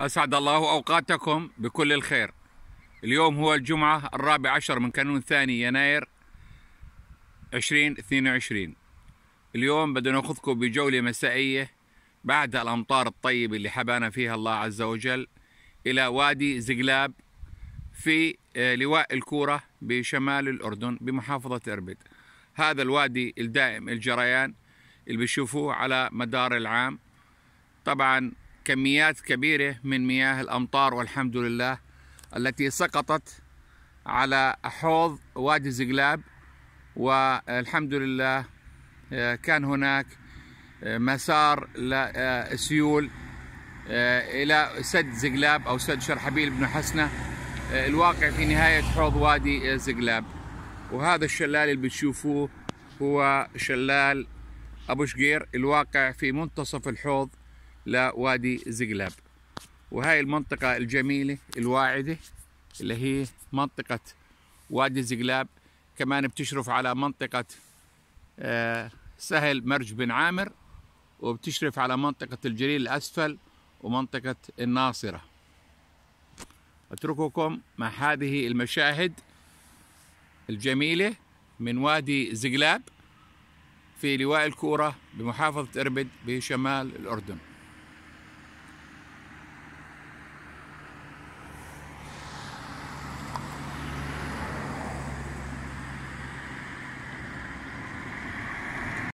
أسعد الله أوقاتكم بكل الخير اليوم هو الجمعة الرابع عشر من كانون ثاني يناير 2022 اليوم بدنا ناخذكم بجولة مسائية بعد الأمطار الطيبة اللي حبانا فيها الله عز وجل إلى وادي زقلاب في آه، لواء الكورة بشمال الأردن بمحافظة إربد هذا الوادي الدائم الجريان اللي بيشوفوه على مدار العام طبعا كميات كبيرة من مياه الأمطار والحمد لله التي سقطت على حوض وادي زقلاب والحمد لله آه، كان هناك آه، مسار لسيول آه، إلى سد زقلاب أو سد شرحبيل بن حسنة الواقع في نهاية حوض وادي زقلاب وهذا الشلال اللي بتشوفوه هو شلال أبو شقير الواقع في منتصف الحوض لوادي زقلاب وهاي المنطقة الجميلة الواعدة اللي هي منطقة وادي زقلاب كمان بتشرف على منطقة آه، سهل مرج بن عامر وبتشرف على منطقة الجليل الأسفل ومنطقة الناصرة أترككم مع هذه المشاهد الجميلة من وادي زقلاب في لواء الكورة بمحافظة إربد بشمال الأردن